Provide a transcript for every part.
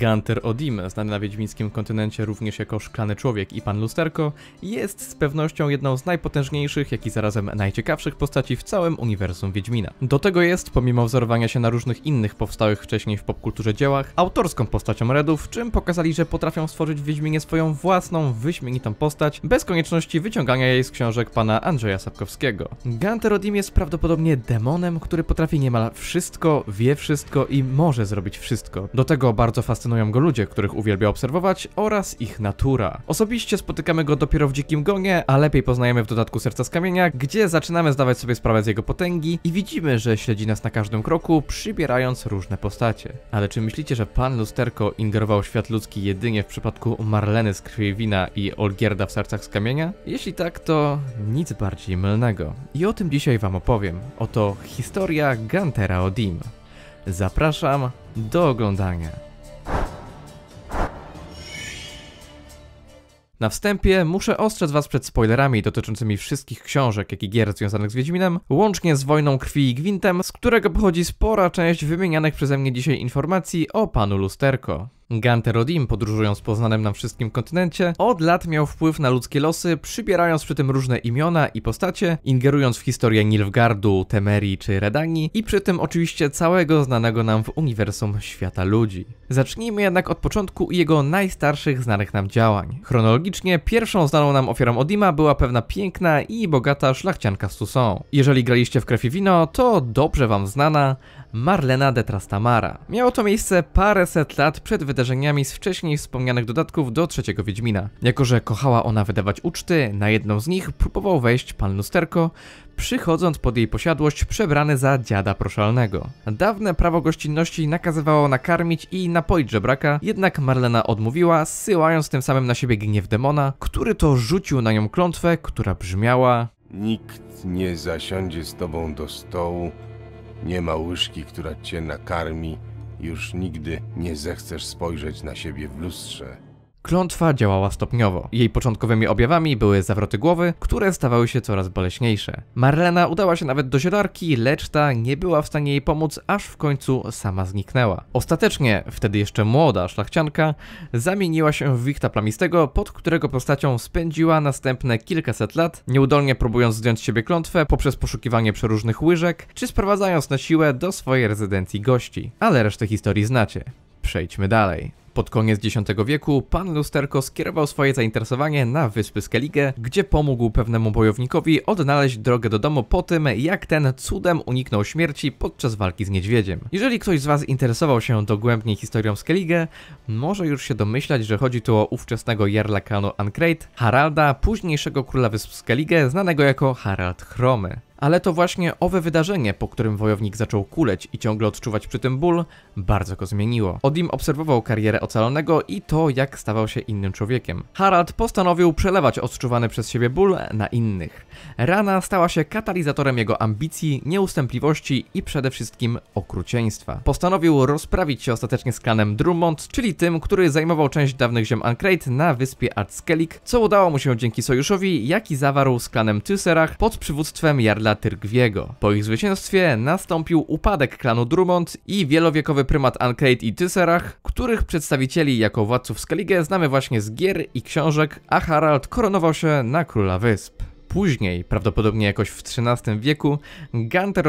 Gunter Odim, znany na wiedźmińskim kontynencie również jako Szklany Człowiek i Pan Lusterko, jest z pewnością jedną z najpotężniejszych, jak i zarazem najciekawszych postaci w całym uniwersum Wiedźmina. Do tego jest, pomimo wzorowania się na różnych innych powstałych wcześniej w popkulturze dziełach, autorską postacią Redów, czym pokazali, że potrafią stworzyć w Wiedźminie swoją własną, wyśmienitą postać, bez konieczności wyciągania jej z książek pana Andrzeja Sapkowskiego. Gunter Odim jest prawdopodobnie demonem, który potrafi niemal wszystko, wie wszystko i może zrobić wszystko. Do tego bardzo fascynujący fascynują go ludzie, których uwielbia obserwować oraz ich natura. Osobiście spotykamy go dopiero w Dzikim Gonie, a lepiej poznajemy w dodatku Serca z Kamienia, gdzie zaczynamy zdawać sobie sprawę z jego potęgi i widzimy, że śledzi nas na każdym kroku, przybierając różne postacie. Ale czy myślicie, że pan Lusterko ingerował w świat ludzki jedynie w przypadku Marleny z krwi wina i Olgierda w Sercach z Kamienia? Jeśli tak, to nic bardziej mylnego. I o tym dzisiaj wam opowiem. Oto historia Gantera Odim. Zapraszam do oglądania. Na wstępie muszę ostrzec was przed spoilerami dotyczącymi wszystkich książek, jak i gier związanych z Wiedźminem, łącznie z Wojną Krwi i Gwintem, z którego pochodzi spora część wymienianych przeze mnie dzisiaj informacji o panu Lusterko. Ganterodim, podróżując po znanym nam wszystkim kontynencie, od lat miał wpływ na ludzkie losy, przybierając przy tym różne imiona i postacie, ingerując w historię Nilfgardu, Temerii czy Redanii i przy tym oczywiście całego znanego nam w uniwersum świata ludzi. Zacznijmy jednak od początku i jego najstarszych znanych nam działań. Chronologicznie pierwszą znaną nam ofiarą Odima była pewna piękna i bogata szlachcianka z Tusson. Jeżeli graliście w krew i wino, to dobrze wam znana, Marlena de Trastamara. Miało to miejsce paręset lat przed wydarzeniami z wcześniej wspomnianych dodatków do trzeciego Wiedźmina. Jako, że kochała ona wydawać uczty, na jedną z nich próbował wejść pan Lusterko, przychodząc pod jej posiadłość przebrany za dziada proszalnego. Dawne prawo gościnności nakazywało nakarmić i napoić żebraka, jednak Marlena odmówiła, syłając tym samym na siebie gniew demona, który to rzucił na nią klątwę, która brzmiała Nikt nie zasiądzie z tobą do stołu, nie ma łyżki, która cię nakarmi, już nigdy nie zechcesz spojrzeć na siebie w lustrze. Klątwa działała stopniowo. Jej początkowymi objawami były zawroty głowy, które stawały się coraz boleśniejsze. Marlena udała się nawet do zielarki, lecz ta nie była w stanie jej pomóc, aż w końcu sama zniknęła. Ostatecznie, wtedy jeszcze młoda szlachcianka, zamieniła się w Wichta Plamistego, pod którego postacią spędziła następne kilkaset lat, nieudolnie próbując zdjąć z siebie klątwę poprzez poszukiwanie przeróżnych łyżek, czy sprowadzając na siłę do swojej rezydencji gości. Ale resztę historii znacie. Przejdźmy dalej. Pod koniec X wieku pan Lusterko skierował swoje zainteresowanie na wyspy Skellige, gdzie pomógł pewnemu bojownikowi odnaleźć drogę do domu po tym, jak ten cudem uniknął śmierci podczas walki z niedźwiedziem. Jeżeli ktoś z Was interesował się dogłębnie historią Skellige, może już się domyślać, że chodzi tu o ówczesnego jarla klanu Ancrate, Haralda, późniejszego króla wysp Skellige, znanego jako Harald Chromy ale to właśnie owe wydarzenie, po którym wojownik zaczął kuleć i ciągle odczuwać przy tym ból, bardzo go zmieniło. Odim obserwował karierę ocalonego i to, jak stawał się innym człowiekiem. Harald postanowił przelewać odczuwany przez siebie ból na innych. Rana stała się katalizatorem jego ambicji, nieustępliwości i przede wszystkim okrucieństwa. Postanowił rozprawić się ostatecznie z klanem Drummond, czyli tym, który zajmował część dawnych ziem Ancrate na wyspie Artskellig, co udało mu się dzięki sojuszowi, jaki zawarł z klanem Tyserach pod przywództwem Jarla dla Tyrgwiego. Po ich zwycięstwie nastąpił upadek klanu Drummond i wielowiekowy prymat Ancrate i Tyserach, których przedstawicieli jako władców Skellige znamy właśnie z gier i książek, a Harald koronował się na króla wysp. Później, prawdopodobnie jakoś w XIII wieku,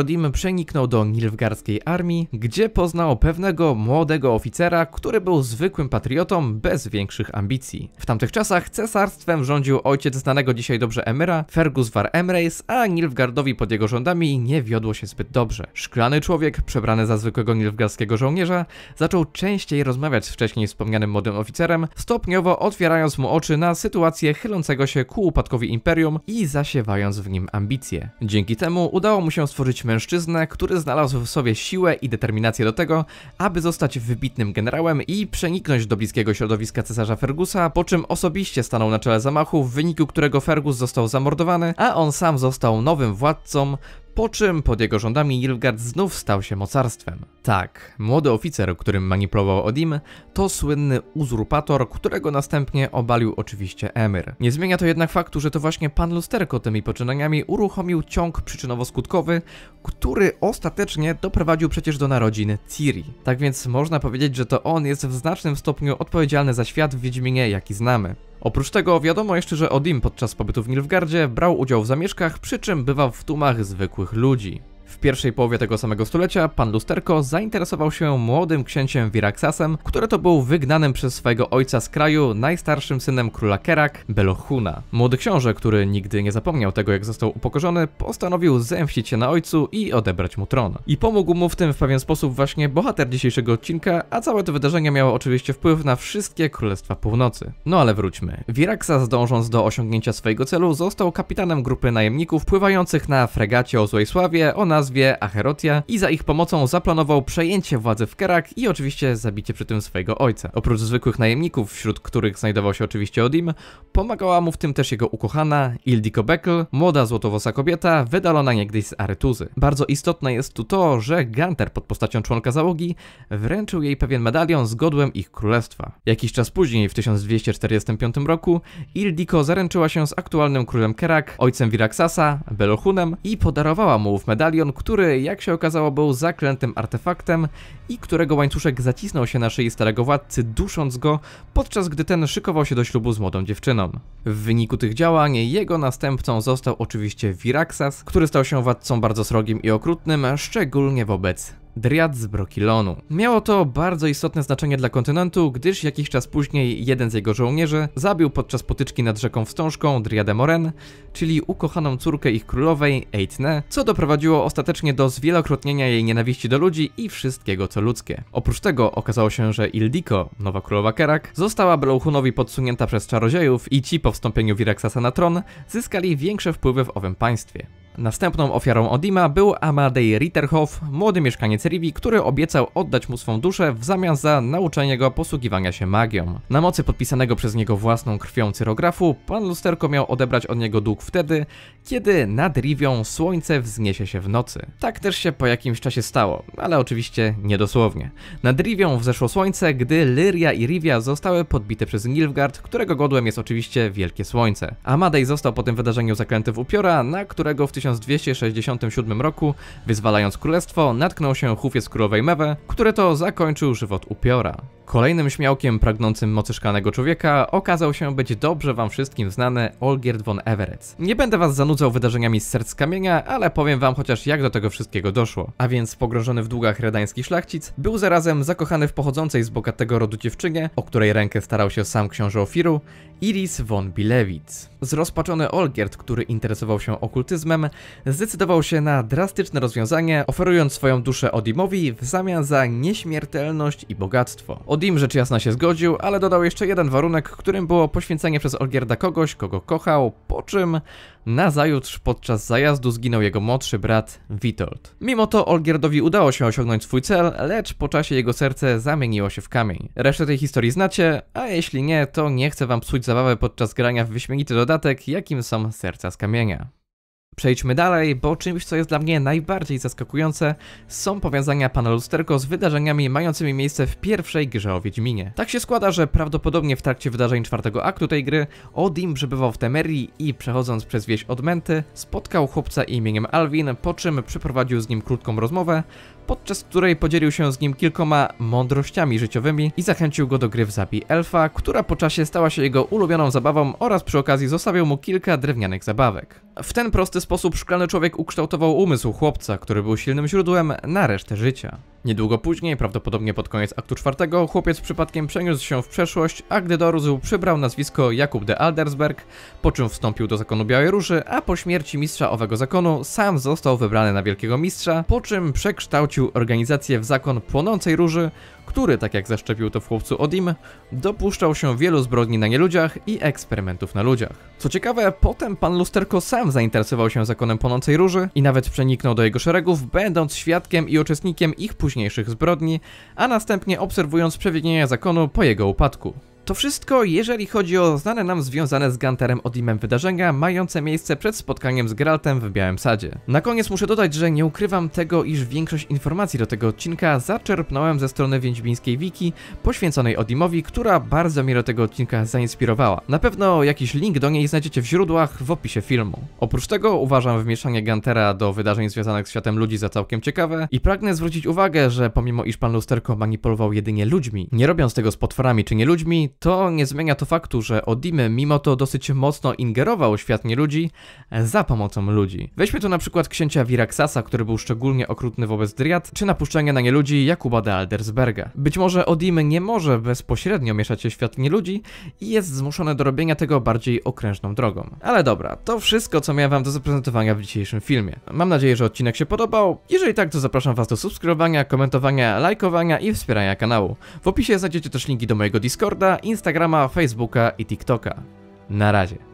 Odim przeniknął do nilfgarskiej armii, gdzie poznał pewnego młodego oficera, który był zwykłym patriotą bez większych ambicji. W tamtych czasach cesarstwem rządził ojciec znanego dzisiaj dobrze emyra, Fergus war Emrys, a Nilfgardowi pod jego rządami nie wiodło się zbyt dobrze. Szklany człowiek, przebrany za zwykłego nilfgarskiego żołnierza, zaczął częściej rozmawiać z wcześniej wspomnianym młodym oficerem, stopniowo otwierając mu oczy na sytuację chylącego się ku upadkowi imperium i zasiewając w nim ambicje. Dzięki temu udało mu się stworzyć mężczyznę, który znalazł w sobie siłę i determinację do tego, aby zostać wybitnym generałem i przeniknąć do bliskiego środowiska cesarza Fergusa, po czym osobiście stanął na czele zamachu, w wyniku którego Fergus został zamordowany, a on sam został nowym władcą, po czym pod jego rządami Nilfgaard znów stał się mocarstwem. Tak, młody oficer, którym manipulował Odim, to słynny uzurpator, którego następnie obalił oczywiście Emir. Nie zmienia to jednak faktu, że to właśnie pan Lusterko tymi poczynaniami uruchomił ciąg przyczynowo-skutkowy, który ostatecznie doprowadził przecież do narodzin Ciri. Tak więc można powiedzieć, że to on jest w znacznym stopniu odpowiedzialny za świat w Wiedźminie, jaki znamy. Oprócz tego wiadomo jeszcze, że Odim podczas pobytu w Nilfgardzie brał udział w zamieszkach, przy czym bywał w tłumach zwykłych ludzi. W pierwszej połowie tego samego stulecia pan Lusterko zainteresował się młodym księciem Viraxasem, który to był wygnanym przez swojego ojca z kraju najstarszym synem króla Kerak, Belochuna. Młody książę, który nigdy nie zapomniał tego jak został upokorzony, postanowił zemścić się na ojcu i odebrać mu tron. I pomógł mu w tym w pewien sposób właśnie bohater dzisiejszego odcinka, a całe to wydarzenie miało oczywiście wpływ na wszystkie Królestwa Północy. No ale wróćmy. Viraxas dążąc do osiągnięcia swojego celu został kapitanem grupy najemników pływających na fregacie o złej sławie o nazwie nazwie Acherotia i za ich pomocą zaplanował przejęcie władzy w Kerak i oczywiście zabicie przy tym swojego ojca. Oprócz zwykłych najemników, wśród których znajdował się oczywiście Odim, pomagała mu w tym też jego ukochana Ildiko Beckel, młoda złotowosa kobieta, wydalona niegdyś z Aretuzy. Bardzo istotne jest tu to, że Ganter pod postacią członka załogi wręczył jej pewien medalion z godłem ich królestwa. Jakiś czas później, w 1245 roku, Ildiko zaręczyła się z aktualnym królem Kerak, ojcem Viraxasa, Belohunem i podarowała mu w medalion medalion, który jak się okazało był zaklętym artefaktem i którego łańcuszek zacisnął się na szyi starego władcy, dusząc go, podczas gdy ten szykował się do ślubu z młodą dziewczyną. W wyniku tych działań jego następcą został oczywiście Viraxas, który stał się władcą bardzo srogim i okrutnym, szczególnie wobec driad z Brokilonu. Miało to bardzo istotne znaczenie dla kontynentu, gdyż jakiś czas później jeden z jego żołnierzy zabił podczas potyczki nad rzeką wstążką driadę Moren, czyli ukochaną córkę ich królowej, Eitne, co doprowadziło ostatecznie do zwielokrotnienia jej nienawiści do ludzi i wszystkiego co ludzkie. Oprócz tego okazało się, że Ildiko, nowa królowa Kerak, została Belauchunowi podsunięta przez czarodziejów i ci po wstąpieniu Viraxasa na tron zyskali większe wpływy w owym państwie. Następną ofiarą Odima był Amadej Ritterhoff, młody mieszkaniec Rivi, który obiecał oddać mu swą duszę w zamian za nauczenie go posługiwania się magią. Na mocy podpisanego przez niego własną krwią cyrografu, pan lusterko miał odebrać od niego dług wtedy, kiedy nad Rivią słońce wzniesie się w nocy. Tak też się po jakimś czasie stało, ale oczywiście niedosłownie. Nad Rivią wzeszło słońce, gdy Lyria i Rivia zostały podbite przez Nilfgaard, którego godłem jest oczywiście Wielkie Słońce. Amadej został po tym wydarzeniu zaklęty w upiora, na którego w 1267 roku, wyzwalając królestwo, natknął się hufiec królowej Mewe, które to zakończył żywot upiora. Kolejnym śmiałkiem pragnącym mocy szklanego człowieka okazał się być dobrze wam wszystkim znany Olgierd von Everett. Nie będę was zanudzał wydarzeniami z serc kamienia, ale powiem wam chociaż jak do tego wszystkiego doszło. A więc pogrążony w długach redański szlachcic, był zarazem zakochany w pochodzącej z bogatego rodu dziewczynie, o której rękę starał się sam książę Ofiru, Iris von Bilewitz. Zrozpaczony Olgierd, który interesował się okultyzmem, zdecydował się na drastyczne rozwiązanie, oferując swoją duszę Odimowi w zamian za nieśmiertelność i bogactwo. Odim rzecz jasna się zgodził, ale dodał jeszcze jeden warunek, którym było poświęcenie przez Olgierda kogoś, kogo kochał, po czym nazajutrz podczas zajazdu zginął jego młodszy brat Witold. Mimo to Olgierdowi udało się osiągnąć swój cel, lecz po czasie jego serce zamieniło się w kamień. Resztę tej historii znacie, a jeśli nie, to nie chcę wam psuć zabawy podczas grania w wyśmienity dodatek, jakim są serca z kamienia. Przejdźmy dalej, bo czymś, co jest dla mnie najbardziej zaskakujące, są powiązania pana Lusterko z wydarzeniami mającymi miejsce w pierwszej grze o Wiedźminie. Tak się składa, że prawdopodobnie w trakcie wydarzeń czwartego aktu tej gry Odin przebywał w Temerii i przechodząc przez wieś Odmęty spotkał chłopca imieniem Alwin, po czym przeprowadził z nim krótką rozmowę, podczas której podzielił się z nim kilkoma mądrościami życiowymi i zachęcił go do gry w Zabij Elfa, która po czasie stała się jego ulubioną zabawą oraz przy okazji zostawił mu kilka drewnianych zabawek. W ten prosty sposób szklany człowiek ukształtował umysł chłopca, który był silnym źródłem na resztę życia. Niedługo później, prawdopodobnie pod koniec aktu czwartego, chłopiec przypadkiem przeniósł się w przeszłość, a gdy dorósł przybrał nazwisko Jakub de Aldersberg, po czym wstąpił do zakonu Białej Róży, a po śmierci mistrza owego zakonu sam został wybrany na wielkiego mistrza, po czym przekształcił organizację w zakon Płonącej Róży, który, tak jak zaszczepił to w chłopcu Odim, dopuszczał się wielu zbrodni na nieludziach i eksperymentów na ludziach. Co ciekawe, potem pan Lusterko sam zainteresował się zakonem Płonącej Róży i nawet przeniknął do jego szeregów, będąc świadkiem i uczestnikiem ich późniejszych zbrodni, a następnie obserwując przewidzenia zakonu po jego upadku. To wszystko, jeżeli chodzi o znane nam związane z Gunterem Odimem wydarzenia, mające miejsce przed spotkaniem z Graltem w Białym Sadzie. Na koniec muszę dodać, że nie ukrywam tego, iż większość informacji do tego odcinka zaczerpnąłem ze strony więźmińskiej wiki poświęconej Odimowi, która bardzo mnie do tego odcinka zainspirowała. Na pewno jakiś link do niej znajdziecie w źródłach w opisie filmu. Oprócz tego uważam wmieszanie Guntera do wydarzeń związanych z światem ludzi za całkiem ciekawe i pragnę zwrócić uwagę, że pomimo iż pan Lusterko manipulował jedynie ludźmi, nie robiąc tego z potworami czy nie ludźmi, to nie zmienia to faktu, że Odime mimo to dosyć mocno ingerował w świat ludzi za pomocą ludzi. Weźmy tu na przykład księcia Viraxasa, który był szczególnie okrutny wobec Driad, czy napuszczenie na nie ludzi Jakuba de Aldersberga. Być może Odime nie może bezpośrednio mieszać się w świat ludzi i jest zmuszony do robienia tego bardziej okrężną drogą. Ale dobra, to wszystko co miałem wam do zaprezentowania w dzisiejszym filmie. Mam nadzieję, że odcinek się podobał. Jeżeli tak, to zapraszam was do subskrybowania, komentowania, lajkowania i wspierania kanału. W opisie znajdziecie też linki do mojego Discorda Instagrama, Facebooka i TikToka. Na razie.